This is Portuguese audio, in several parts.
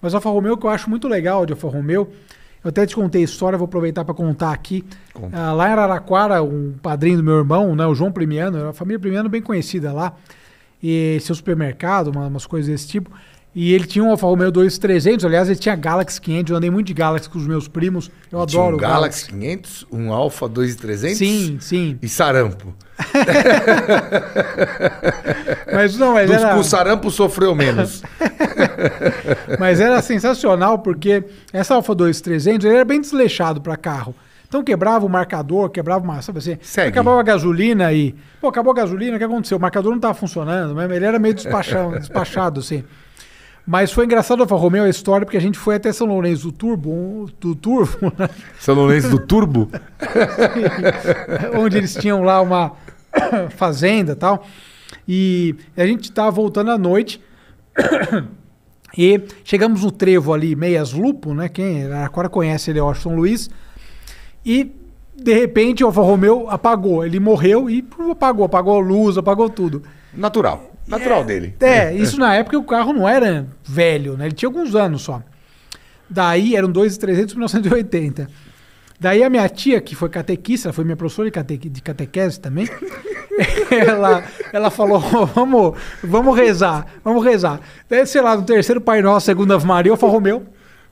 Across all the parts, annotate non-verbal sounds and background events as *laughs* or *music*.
Mas o Alfa Romeo, que eu acho muito legal de Alfa Romeo, eu até te contei a história, vou aproveitar para contar aqui. Ah, lá em Araraquara, um padrinho do meu irmão, né, o João Primiano, uma família Primiano bem conhecida lá, e seu supermercado, uma, umas coisas desse tipo. E ele tinha um Alfa Romeo 2300, aliás, ele tinha Galaxy 500, eu andei muito de Galaxy com os meus primos, eu adoro. um Galaxy 500, um Alfa 2300? Sim, sim. E sarampo. *laughs* mas não, mas Dos, era... O sarampo sofreu menos. *laughs* *laughs* Mas era sensacional porque essa Alfa 2300 ele era bem desleixado para carro. Então quebrava o marcador, quebrava uma. você assim? Acabava a gasolina e. Pô, acabou a gasolina, o que aconteceu? O marcador não estava funcionando, mas ele era meio despachado, *laughs* despachado assim. Mas foi engraçado Alfa Romeo a história, porque a gente foi até São Lourenço do Turbo. Do Turbo né? São Lourenço do Turbo? *laughs* onde eles tinham lá uma *coughs* fazenda tal. E a gente estava tá voltando à noite. *coughs* E chegamos no trevo ali, Meias Lupo, né? Quem agora conhece ele é Washington Luiz. E de repente o Alfa Romeo apagou. Ele morreu e apagou, apagou a luz, apagou tudo. Natural. Natural é, dele. É, isso na época o carro não era velho, né? Ele tinha alguns anos só. Daí eram 2,300 em 1980. Daí a minha tia, que foi catequista, foi minha professora de, de catequese também, *laughs* *laughs* ela, ela falou: vamos, vamos rezar, vamos rezar. Daí, sei lá, no terceiro Pai Nosso, segunda Maria, o Alfa Romeo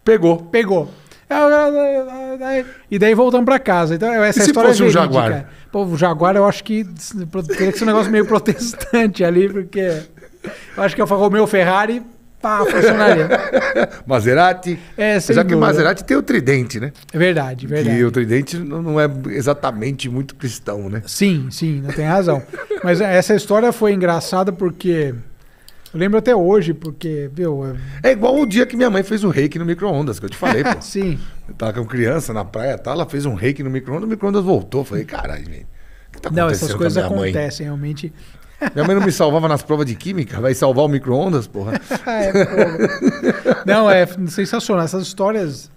pegou. Pegou. É, é, é, e daí voltamos pra casa. Então, essa e se história fosse é um Jaguar? Pô, o Jaguar eu acho que teria que ser um negócio meio *laughs* protestante ali, porque eu acho que o Alfa Romeo Ferrari Pá, funcionaria. *laughs* Maserati. É, sem Apesar dúvida. que Maserati tem o tridente, né? É verdade, verdade. E o tridente não é exatamente muito cristão, né? Sim, sim, não tem razão. Mas é, essa história foi engraçada porque... Eu lembro até hoje, porque, viu? É, é igual o dia que minha mãe fez o um reiki no micro-ondas, que eu te falei, pô. *laughs* sim. Eu tava com criança na praia, tá? ela fez um reiki no micro-ondas, o micro-ondas voltou. Eu falei, caralho, gente. Tá não, essas coisas acontecem realmente. Minha mãe não me salvava nas provas de química, vai salvar o micro-ondas, porra. *laughs* Ah, é, porra. Não, é sensacional. Essas histórias